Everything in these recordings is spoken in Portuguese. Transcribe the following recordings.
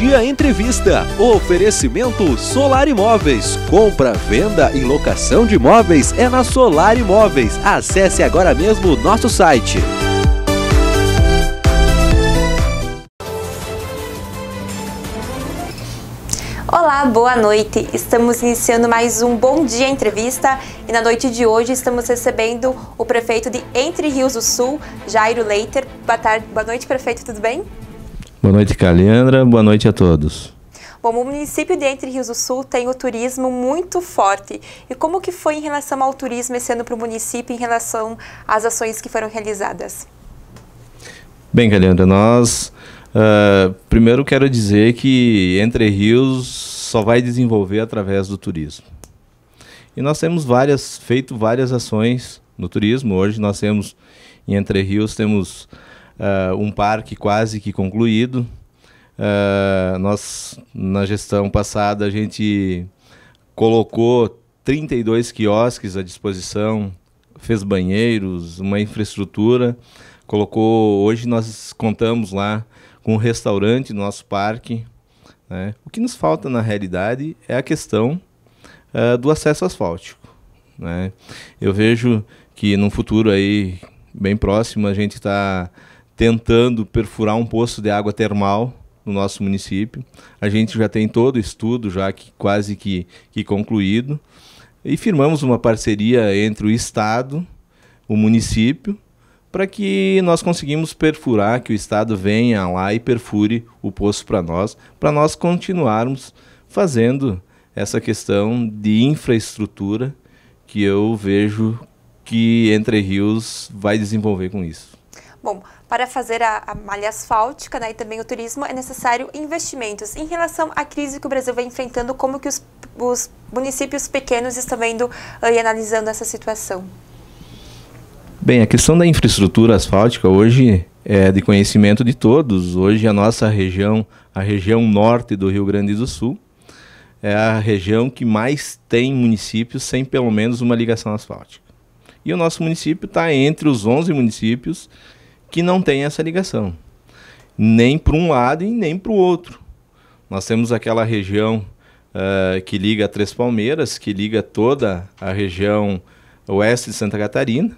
Dia Entrevista. Oferecimento Solar Imóveis. Compra, venda e locação de imóveis é na Solar Imóveis. Acesse agora mesmo o nosso site. Olá, boa noite. Estamos iniciando mais um Bom Dia Entrevista e na noite de hoje estamos recebendo o prefeito de Entre Rios do Sul, Jairo Leiter. Boa tarde, boa noite, prefeito, tudo bem? Boa noite, Calendra. Boa noite a todos. Bom, o município de Entre Rios do Sul tem o turismo muito forte. E como que foi em relação ao turismo esse ano para o município, em relação às ações que foram realizadas? Bem, Calendra, nós... Uh, primeiro quero dizer que Entre Rios só vai desenvolver através do turismo. E nós temos várias, feito várias ações no turismo. Hoje nós temos, em Entre Rios, temos uh, um parque quase que concluído. Uh, nós, na gestão passada, a gente colocou 32 quiosques à disposição, fez banheiros, uma infraestrutura, colocou. Hoje nós contamos lá com um restaurante no nosso parque. Né? O que nos falta na realidade é a questão uh, do acesso asfáltico. Né? Eu vejo que num futuro aí bem próximo a gente está tentando perfurar um poço de água termal no nosso município. A gente já tem todo o estudo já que quase que, que concluído e firmamos uma parceria entre o Estado, o município, para que nós conseguimos perfurar, que o Estado venha lá e perfure o poço para nós, para nós continuarmos fazendo essa questão de infraestrutura que eu vejo que Entre Rios vai desenvolver com isso. Bom, para fazer a, a malha asfáltica né, e também o turismo, é necessário investimentos. Em relação à crise que o Brasil vem enfrentando, como que os, os municípios pequenos estão vendo uh, e analisando essa situação? Bem, a questão da infraestrutura asfáltica hoje é de conhecimento de todos. Hoje a nossa região, a região norte do Rio Grande do Sul, é a região que mais tem municípios sem pelo menos uma ligação asfáltica. E o nosso município está entre os 11 municípios que não tem essa ligação, nem para um lado e nem para o outro. Nós temos aquela região uh, que liga Três Palmeiras, que liga toda a região oeste de Santa Catarina.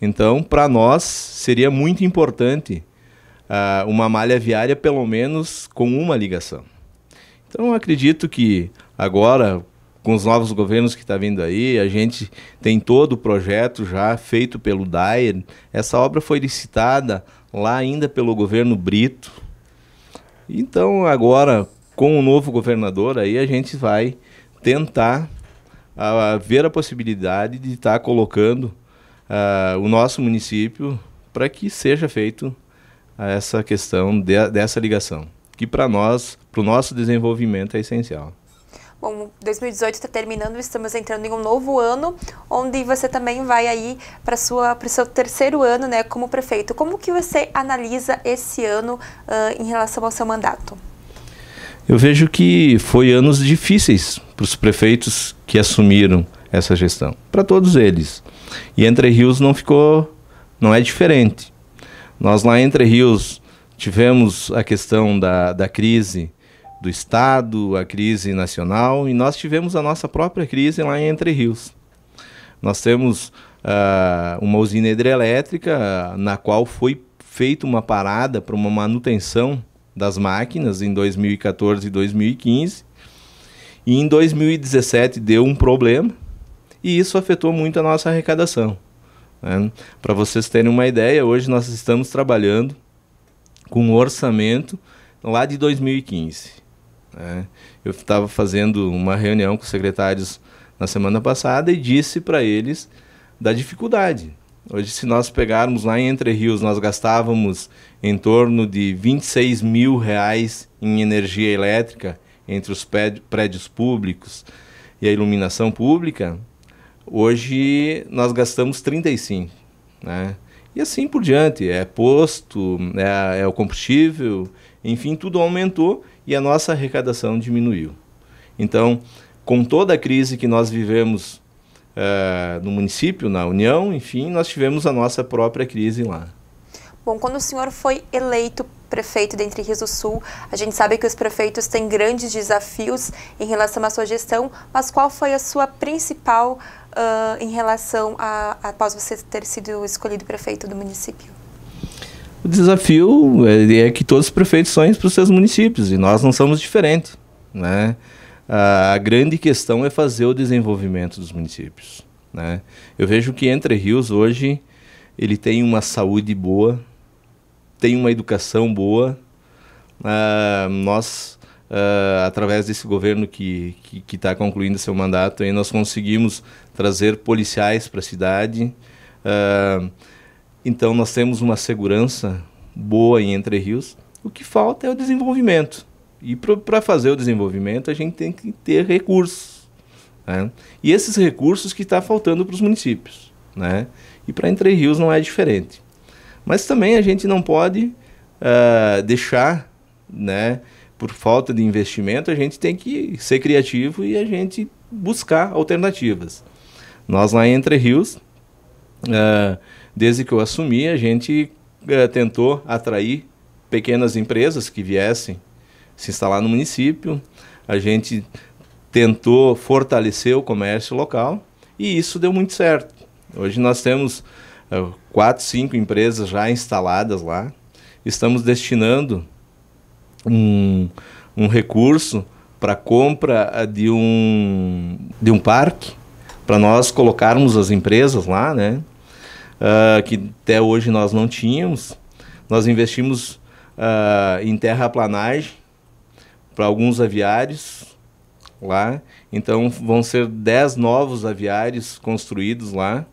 Então, para nós, seria muito importante uh, uma malha viária, pelo menos com uma ligação. Então, acredito que agora, com os novos governos que está vindo aí, a gente tem todo o projeto já feito pelo Dyer. Essa obra foi licitada lá ainda pelo governo Brito. Então agora, com o novo governador aí, a gente vai tentar a ver a possibilidade de estar tá colocando o nosso município para que seja feito essa questão de, dessa ligação, que para nós, para o nosso desenvolvimento é essencial. Bom, 2018 está terminando, estamos entrando em um novo ano, onde você também vai aí para o seu terceiro ano né, como prefeito. Como que você analisa esse ano uh, em relação ao seu mandato? Eu vejo que foi anos difíceis para os prefeitos que assumiram essa gestão, para todos eles. E Entre Rios não ficou, não é diferente. Nós lá em Entre Rios tivemos a questão da, da crise do Estado, a crise nacional, e nós tivemos a nossa própria crise lá em Entre Rios. Nós temos uh, uma usina hidrelétrica na qual foi feita uma parada para uma manutenção das máquinas em 2014 e 2015, e em 2017 deu um problema, e isso afetou muito a nossa arrecadação. Né? Para vocês terem uma ideia, hoje nós estamos trabalhando com um orçamento lá de 2015. Né? Eu estava fazendo uma reunião com os secretários na semana passada e disse para eles da dificuldade. Hoje, se nós pegarmos lá em Entre Rios, nós gastávamos em torno de 26 mil reais em energia elétrica entre os prédios públicos e a iluminação pública. Hoje, nós gastamos 35, né? E assim por diante, é posto, é, é o combustível, enfim, tudo aumentou e a nossa arrecadação diminuiu. Então, com toda a crise que nós vivemos uh, no município, na União, enfim, nós tivemos a nossa própria crise lá. Bom, quando o senhor foi eleito prefeito de Entre Rios do Sul, a gente sabe que os prefeitos têm grandes desafios em relação à sua gestão, mas qual foi a sua principal uh, em relação a após você ter sido escolhido prefeito do município? O desafio é, é que todos os prefeitos sonham para os seus municípios e nós não somos diferentes, né? A grande questão é fazer o desenvolvimento dos municípios, né? Eu vejo que Entre Rios hoje ele tem uma saúde boa, tem uma educação boa. Uh, nós uh, através desse governo que está concluindo seu mandato, aí nós conseguimos trazer policiais para a cidade. Uh, então nós temos uma segurança boa em Entre Rios. O que falta é o desenvolvimento. E para fazer o desenvolvimento a gente tem que ter recursos. Né? E esses recursos que está faltando para os municípios. Né? E para Entre Rios não é diferente. Mas também a gente não pode uh, deixar né, por falta de investimento, a gente tem que ser criativo e a gente buscar alternativas. Nós lá em Entre Rios, uh, desde que eu assumi, a gente uh, tentou atrair pequenas empresas que viessem se instalar no município. A gente tentou fortalecer o comércio local e isso deu muito certo. Hoje nós temos uh, quatro, cinco empresas já instaladas lá. Estamos destinando um, um recurso para compra eh, de um, de um parque, para nós colocarmos as empresas lá, né? Uh, que até hoje nós não tínhamos. Nós investimos uh, em terraplanagem para alguns aviários lá. Então vão ser 10 novos aviários construídos lá,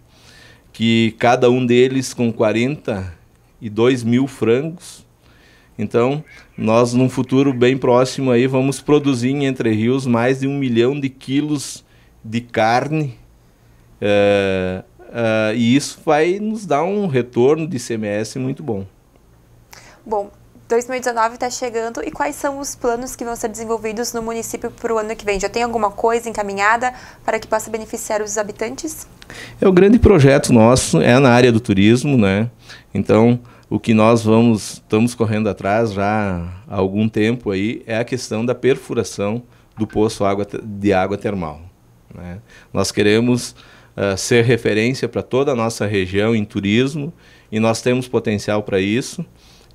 que cada um deles com 42 mil frangos então, nós num futuro bem próximo aí vamos produzir em Entre Rios mais de um milhão de quilos de carne. É, é, e isso vai nos dar um retorno de CMS muito bom. Bom, 2019 está chegando e quais são os planos que vão ser desenvolvidos no município para o ano que vem? Já tem alguma coisa encaminhada para que possa beneficiar os habitantes? É o grande projeto nosso, é na área do turismo, né? Então, o que nós vamos estamos correndo atrás já há algum tempo aí é a questão da perfuração do poço água, de água termal. Né? Nós queremos uh, ser referência para toda a nossa região em turismo e nós temos potencial para isso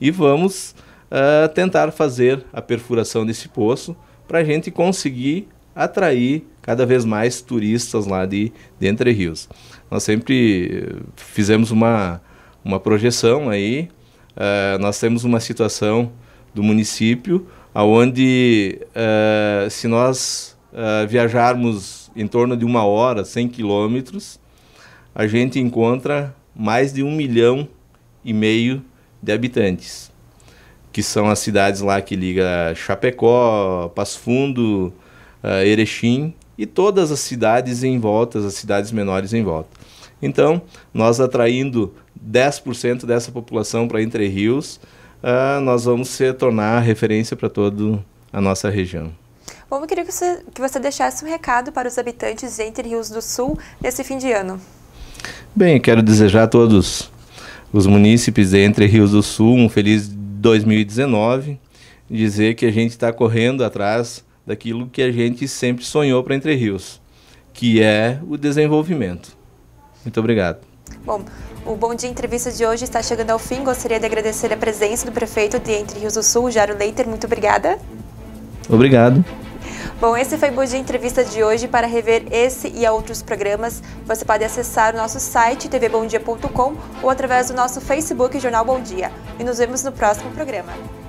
e vamos uh, tentar fazer a perfuração desse poço para a gente conseguir atrair cada vez mais turistas lá de, de Entre Rios. Nós sempre fizemos uma uma projeção aí. Uh, nós temos uma situação do município aonde uh, se nós uh, viajarmos em torno de uma hora, 100 quilômetros, a gente encontra mais de um milhão e meio de habitantes, que são as cidades lá que liga Chapecó, Passo Fundo, uh, Erechim e todas as cidades em volta, as cidades menores em volta. Então, nós atraindo 10% dessa população para Entre Rios, uh, nós vamos se tornar referência para toda a nossa região. Bom, eu queria que você, que você deixasse um recado para os habitantes de Entre Rios do Sul nesse fim de ano. Bem, quero desejar a todos os munícipes de Entre Rios do Sul um feliz 2019, dizer que a gente está correndo atrás daquilo que a gente sempre sonhou para Entre Rios, que é o desenvolvimento. Muito obrigado. Bom, o Bom Dia Entrevista de hoje está chegando ao fim. Gostaria de agradecer a presença do prefeito de Entre Rios do Sul, Jaro Leiter. Muito obrigada. Obrigado. Bom, esse foi o Bom Dia Entrevista de hoje. Para rever esse e outros programas, você pode acessar o nosso site tvbomdia.com ou através do nosso Facebook Jornal Bom Dia. E nos vemos no próximo programa.